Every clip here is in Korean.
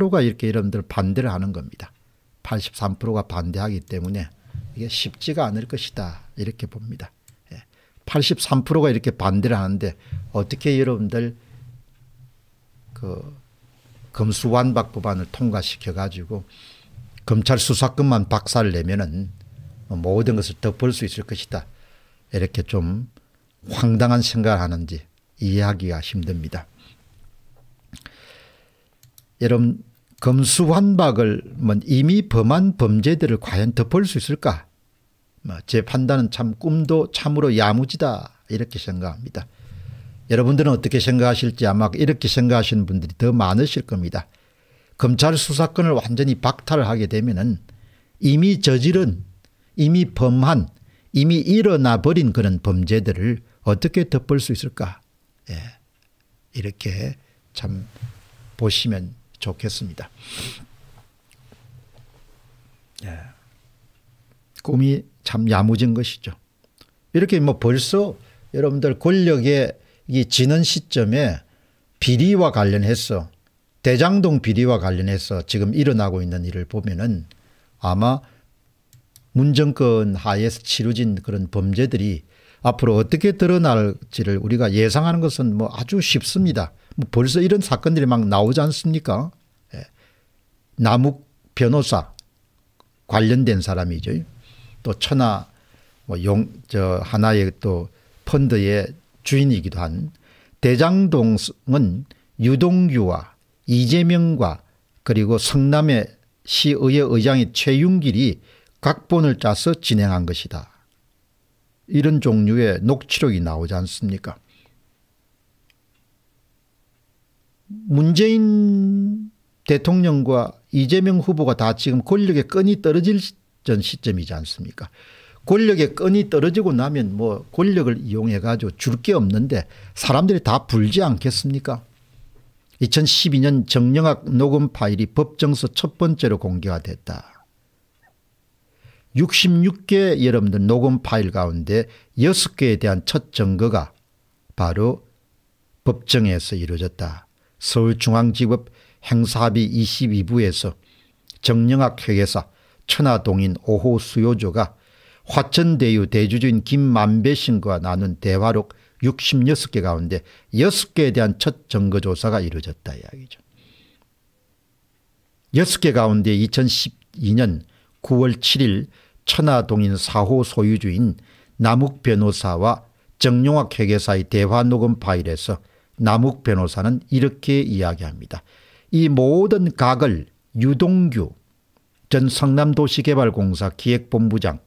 83%가 이렇게 여러분들 반대를 하는 겁니다. 83%가 반대하기 때문에 이게 쉽지가 않을 것이다 이렇게 봅니다. 83%가 예. 이렇게 반대를 하는데 어떻게 여러분들 그 검수완박 법안을 통과시켜 가지고 검찰 수사권만 박살 내면은 뭐 모든 것을 덮을 수 있을 것이다. 이렇게 좀 황당한 생각을 하는지 이해하기가 힘듭니다. 여러분 검수환박을 뭐 이미 범한 범죄들을 과연 덮을 수 있을까? 뭐제 판단은 참 꿈도 참으로 야무지다 이렇게 생각합니다. 여러분들은 어떻게 생각하실지 아마 이렇게 생각하시는 분들이 더 많으실 겁니다. 검찰 수사권을 완전히 박탈하게 되면은 이미 저지른 이미 범한 이미 일어나 버린 그런 범죄들을 어떻게 덮을 수 있을까? 예. 이렇게 참 보시면 좋겠습니다. 예. 꿈이 참 야무진 것이죠. 이렇게 뭐 벌써 여러분들 권력이 지는 시점에 비리와 관련해서 대장동 비리와 관련해서 지금 일어나고 있는 일을 보면은 아마 문정권 하에서 치루진 그런 범죄들이 앞으로 어떻게 드러날지를 우리가 예상하는 것은 뭐 아주 쉽습니다. 뭐 벌써 이런 사건들이 막 나오지 않습니까? 예. 남욱 변호사 관련된 사람이죠. 또 천하 뭐 용, 저 하나의 또 펀드의 주인이기도 한 대장동은 유동규와 이재명과 그리고 성남의 시의회 의장인 최윤길이 각본을 짜서 진행한 것이다. 이런 종류의 녹취록이 나오지 않습니까? 문재인 대통령과 이재명 후보가 다 지금 권력의 끈이 떨어질 전 시점이지 않습니까 권력의 끈이 떨어지고 나면 뭐 권력을 이용해 가지고 줄 게 없는데 사람들이 다 불지 않겠습니까 2012년 정영학 녹음 파일이 법정서 첫 번째로 공개가 됐다. 66개 여러분들 녹음 파일 가운데 6개에 대한 첫 증거가 바로 법정에서 이루어졌다. 서울중앙지법 행사합의 22부에서 정영학 회계사 천하동인 오호 수요조가 화천대유 대주주인 김만배 신과 나눈 대화록 66개 가운데 6개에 대한 첫 증거조사가 이루어졌다 이야기죠. 6개 가운데 2012년 9월 7일 천하동인 4호 소유주인 남욱 변호사와 정용학 회계사의 대화 녹음 파일에서 남욱 변호사는 이렇게 이야기합니다. 이 모든 각을 유동규 전 성남도시개발공사 기획본부장,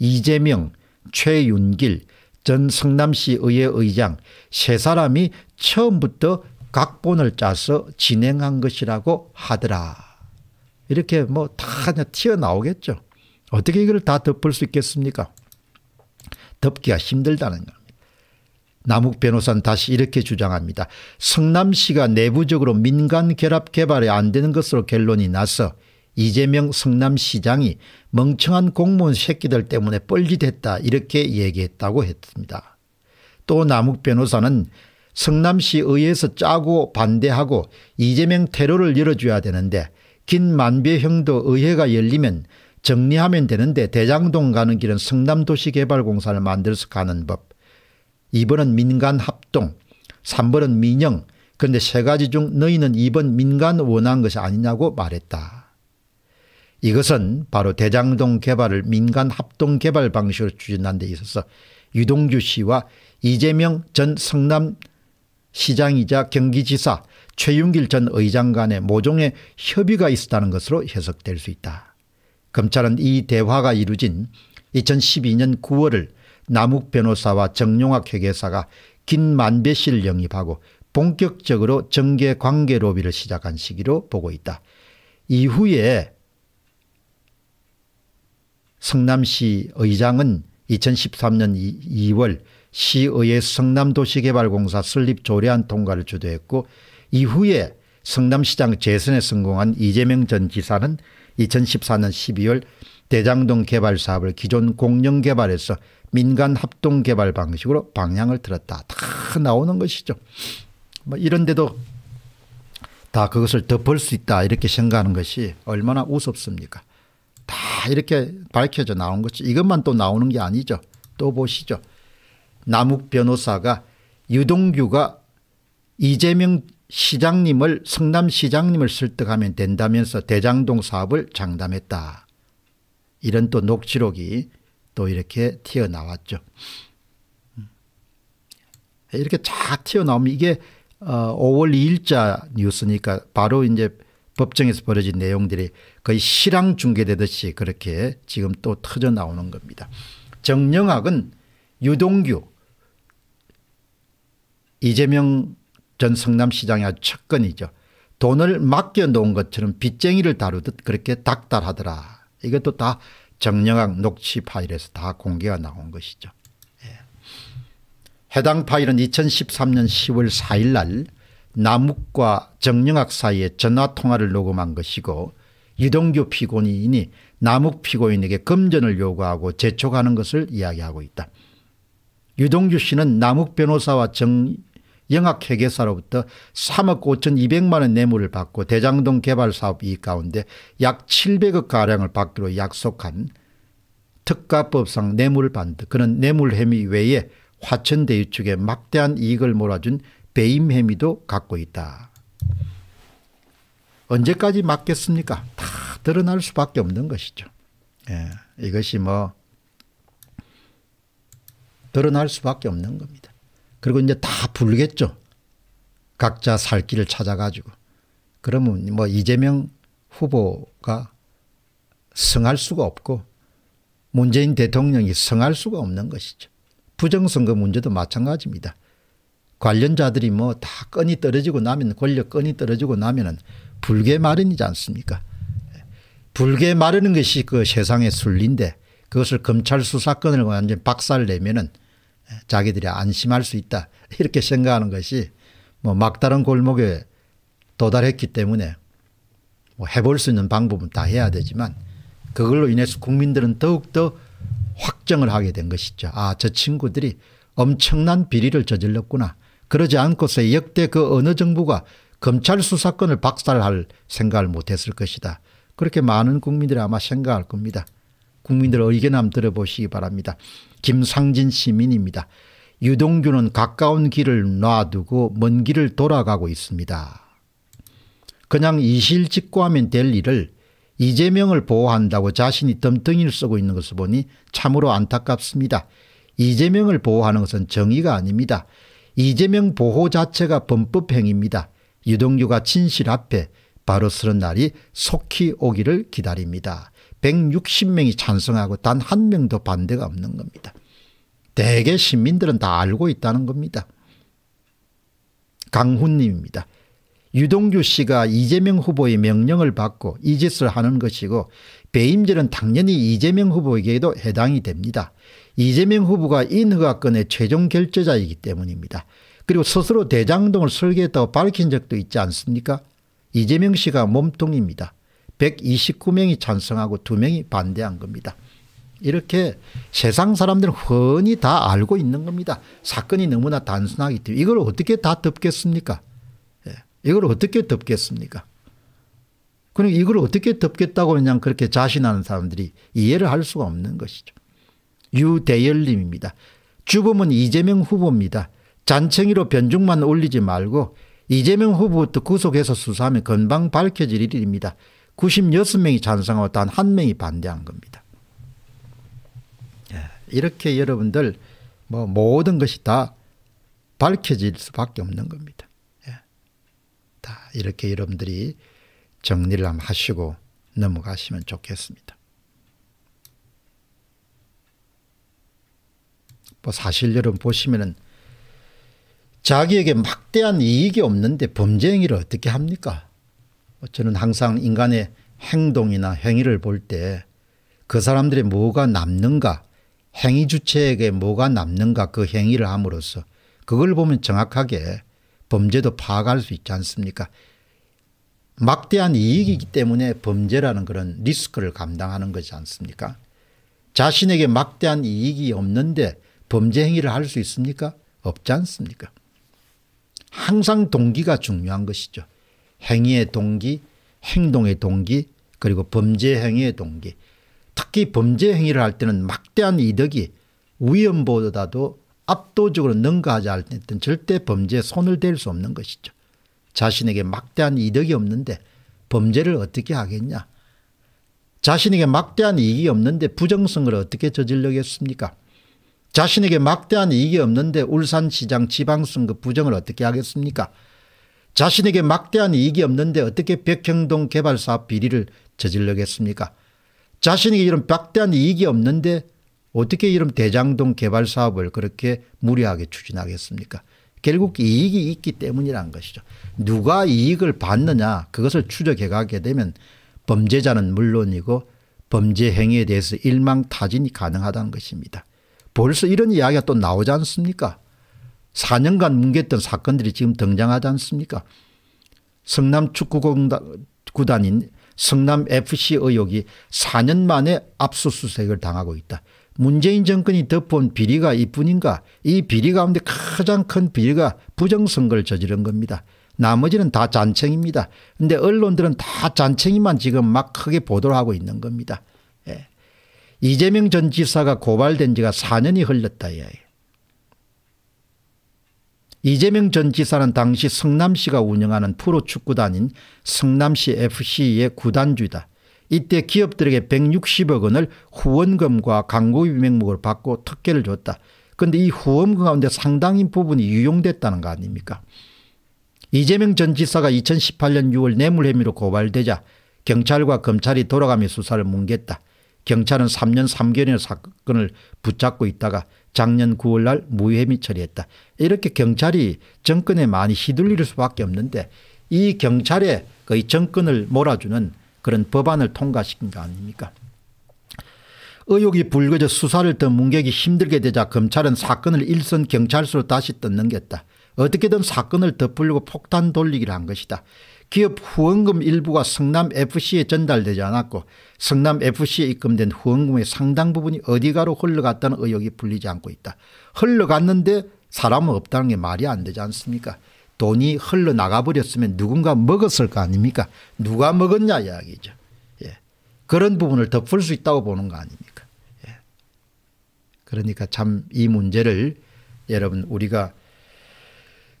이재명, 최윤길 전 성남시의회 의장 세 사람이 처음부터 각본을 짜서 진행한 것이라고 하더라. 이렇게 뭐 다 튀어나오겠죠. 어떻게 이걸 다 덮을 수 있겠습니까? 덮기가 힘들다는 겁니다. 남욱 변호사는 다시 이렇게 주장합니다. 성남시가 내부적으로 민간 결합 개발이 안 되는 것으로 결론이 나서 이재명 성남시장이 멍청한 공무원 새끼들 때문에 뻘짓했다 이렇게 얘기했다고 했습니다. 또 남욱 변호사는 성남시의회에서 짜고 반대하고 이재명 테러를 열어줘야 되는데 긴 만배형도 의회가 열리면 정리하면 되는데 대장동 가는 길은 성남도시개발공사를 만들어서 가는 법 2번은 민간 합동, 3번은 민영. 그런데 세 가지 중 너희는 2번 민간 원한 것이 아니냐고 말했다. 이것은 바로 대장동 개발을 민간 합동 개발 방식으로 추진한 데 있어서 유동규 씨와 이재명 전 성남시장이자 경기지사 최윤길 전 의장 간의 모종의 협의가 있었다는 것으로 해석될 수 있다. 검찰은 이 대화가 이루어진 2012년 9월을 남욱 변호사와 정용학 회계사가 김만배 씨를 영입하고 본격적으로 정계 관계 로비를 시작한 시기로 보고 있다. 이후에 성남시 의장은 2013년 2월 시의회 성남도시개발공사 설립 조례안 통과를 주도했고 이후에 성남시장 재선에 성공한 이재명 전 지사는 2014년 12월 대장동 개발 사업을 기존 공영개발에서 민간 합동 개발 방식으로 방향을 들었다다 나오는 것이죠. 뭐 이런데도 다 그것을 덮을 수 있다 이렇게 생각하는 것이 얼마나 우습습니까. 다 이렇게 밝혀져 나온 것이 이것만 또 나오는 게 아니죠. 또 보시죠. 남욱 변호사가 유동규가 이재명 시장님을 성남시장님을 설득하면 된다면서 대장동 사업을 장담했다. 이런 또 녹취록이 또 이렇게 튀어나왔죠. 음. 이렇게 쫙 튀어나오면 이게 어 5월 2일자 뉴스니까 바로 이제 법정에서 벌어진 내용들이 거의 실황 중계되듯이 그렇게 지금 또 터져 나오는 겁니다. 정영학은 유동규 이재명 전 성남시장의 첫건이죠. 돈을 맡겨놓은 것처럼 빚쟁이를 다루듯 그렇게 닥달하더라. 이것도 다 정영학 녹취 파일에서 다 공개가 나온 것이죠. 예. 해당 파일은 2013년 10월 4일 날 남욱과 정영학 사이에 전화통화를 녹음한 것이고 유동규 피고인이 남욱 피고인에게 금전을 요구하고 재촉하는 것을 이야기하고 있다. 유동규 씨는 남욱 변호사와 정 영학회계사로부터 3억 5,200만 원 뇌물을 받고 대장동 개발사업 이익 가운데 약 700억가량을 받기로 약속한 특가법상 뇌물을받드 그런 뇌물혐의 외에 화천대유 측에 막대한 이익을 몰아준 배임혐의도 갖고 있다. 언제까지 막겠습니까? 다 드러날 수밖에 없는 것이죠. 예, 이것이 뭐 드러날 수밖에 없는 겁니다. 그리고 이제 다 부르겠죠. 각자 살 길을 찾아가지고. 그러면 뭐 이재명 후보가 승할 수가 없고 문재인 대통령이 승할 수가 없는 것이죠. 부정선거 문제도 마찬가지입니다. 관련자들이 뭐 다 끈이 떨어지고 나면 권력 끈이 떨어지고 나면은 불개 마련이지 않습니까? 불개 마르는 것이 그 세상의 순리인데 그것을 검찰 수사권을 완전 히 박살 내면은 자기들이 안심할 수 있다. 이렇게 생각하는 것이 뭐 막다른 골목에 도달했기 때문에 뭐 해볼 수 있는 방법은 다 해야 되지만 그걸로 인해서 국민들은 더욱더 확정을 하게 된 것이죠. 아, 저 친구들이 엄청난 비리를 저질렀구나. 그러지 않고서 역대 그 어느 정부가 검찰 수사권을 박살할 생각을 못했을 것이다. 그렇게 많은 국민들이 아마 생각할 겁니다. 국민들 의견 한번 들어보시기 바랍니다. 김상진 시민입니다. 유동규는 가까운 길을 놔두고 먼 길을 돌아가고 있습니다. 그냥 이실직고하면 될 일을 이재명을 보호한다고 자신이 덤덩이를 쓰고 있는 것을 보니 참으로 안타깝습니다. 이재명을 보호하는 것은 정의가 아닙니다. 이재명 보호 자체가 범법행위입니다. 유동규가 진실 앞에 바로 서는 날이 속히 오기를 기다립니다. 160명이 찬성하고 단 한 명도 반대가 없는 겁니다. 대개 시민들은 다 알고 있다는 겁니다. 강훈님입니다. 유동규 씨가 이재명 후보의 명령을 받고 이 짓을 하는 것이고 배임질은 당연히 이재명 후보에게도 해당이 됩니다. 이재명 후보가 인허가건의 최종 결재자이기 때문입니다. 그리고 스스로 대장동을 설계했다고 밝힌 적도 있지 않습니까? 이재명 씨가 몸통입니다. 129명이 찬성하고 2명이 반대한 겁니다. 이렇게 세상 사람들은 흔히다 알고 있는 겁니다. 사건이 너무나 단순하기 때문에 이걸 어떻게 다 덮겠습니까? 예, 이걸 어떻게 덮겠습니까? 그럼 그러니까 이걸 어떻게 덮겠다고 그냥 그렇게 자신하는 사람들이 이해를 할 수가 없는 것이죠. 유대열님입니다. 주범은 이재명 후보입니다. 잔챙이로 변죽만 올리지 말고 이재명 후보부터 구속해서 수사하면 금방 밝혀질 일입니다. 96명이 찬성하고 단 한 명이 반대한 겁니다. 예, 이렇게 여러분들 뭐 모든 것이 다 밝혀질 수밖에 없는 겁니다. 예, 다 이렇게 여러분들이 정리를 한번 하시고 넘어가시면 좋겠습니다. 뭐 사실 여러분 보시면은 자기에게 막대한 이익이 없는데 범죄 행위를 어떻게 합니까? 저는 항상 인간의 행동이나 행위를 볼 때 그 사람들의 뭐가 남는가 행위 주체에게 뭐가 남는가 그 행위를 함으로써 그걸 보면 정확하게 범죄도 파악할 수 있지 않습니까? 막대한 이익이기 때문에 범죄라는 그런 리스크를 감당하는 거지 않습니까? 자신에게 막대한 이익이 없는데 범죄 행위를 할 수 있습니까? 없지 않습니까? 항상 동기가 중요한 것이죠. 행위의 동기, 행동의 동기, 그리고 범죄 행위의 동기. 특히 범죄 행위를 할 때는 막대한 이득이 위험보다도 압도적으로 능가하지 않던 절대 범죄에 손을 댈 수 없는 것이죠. 자신에게 막대한 이득이 없는데 범죄를 어떻게 하겠냐. 자신에게 막대한 이익이 없는데 부정성을 어떻게 저질러겠습니까? 자신에게 막대한 이익이 없는데 울산시장 지방선거 부정을 어떻게 하겠습니까? 자신에게 막대한 이익이 없는데 어떻게 백형동 개발사업 비리를 저질러겠습니까? 자신에게 이런 막대한 이익이 없는데 어떻게 이런 대장동 개발사업을 그렇게 무리하게 추진하겠습니까? 결국 이익이 있기 때문이란 것이죠. 누가 이익을 받느냐 그것을 추적해 가게 되면 범죄자는 물론이고 범죄 행위에 대해서 일망타진이 가능하다는 것입니다. 벌써 이런 이야기가 또 나오지 않습니까? 4년간 뭉개던 사건들이 지금 등장하지 않습니까? 성남 축구구단인 성남FC 의혹이 4년 만에 압수수색을 당하고 있다. 문재인 정권이 덮어온 비리가 이뿐인가 이 비리 가운데 가장 큰 비리가 부정선거를 저지른 겁니다. 나머지는 다 잔챙입니다. 그런데 언론들은 다 잔챙이만 지금 막 크게 보도를 하고 있는 겁니다. 예. 이재명 전 지사가 고발된 지가 4년이 흘렀다. 예. 이재명 전 지사는 당시 성남시가 운영하는 프로축구단인 성남시 fc의 구단주이다. 이때 기업들에게 160억 원을 후원금과 광고비 명목을 받고 특혜를 줬다. 그런데 이 후원금 가운데 상당인 부분이 유용됐다는 거 아닙니까? 이재명 전 지사가 2018년 6월 뇌물 혐의로 고발되자 경찰과 검찰이 돌아가며 수사를 뭉갰다. 경찰은 3년 3개월의 사건을 붙잡고 있다가 작년 9월 날 무혐의 처리했다. 이렇게 경찰이 정권에 많이 휘둘릴 수밖에 없는데 이 경찰의 거의 정권을 몰아주는 그런 법안을 통과시킨 거 아닙니까? 의혹이 불거져 수사를 더 뭉개기 힘들게 되자 검찰은 사건을 일선 경찰서로 다시 뜯는겠다. 어떻게든 사건을 덮으려고 폭탄 돌리기를 한 것이다. 기업 후원금 일부가 성남FC에 전달되지 않았고 성남FC에 입금된 후원금의 상당 부분이 어디가로 흘러갔다는 의혹이 불리지 않고 있다. 흘러갔는데 사람은 없다는 게 말이 안 되지 않습니까 돈이 흘러나가버렸으면 누군가 먹었을 거 아닙니까 누가 먹었냐 이야기죠. 예. 그런 부분을 덮을 수 있다고 보는 거 아닙니까 예. 그러니까 참 이 문제를 여러분 우리가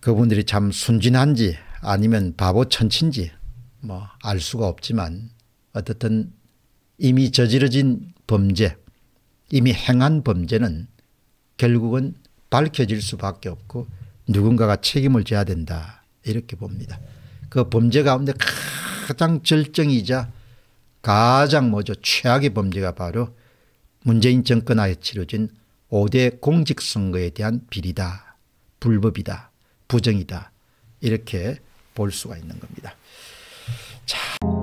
그분들이 참 순진한지 아니면 바보 천친지 뭐 알 수가 없지만 어떻든 이미 저지러진 범죄 이미 행한 범죄는 결국은 밝혀질 수밖에 없고 누군가가 책임을 져야 된다 이렇게 봅니다. 그 범죄 가운데 가장 절정이자 가장 뭐죠 최악의 범죄가 바로 문재인 정권하에 치러진 5대 공직선거에 대한 비리다 불법이다 부정이다 이렇게 볼 수가 있는 겁니다. 자.